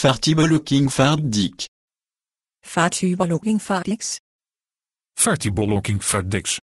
Fartibolocking Fartdik. Fartibolocking Fartdix. Fartibolocking Fartdix.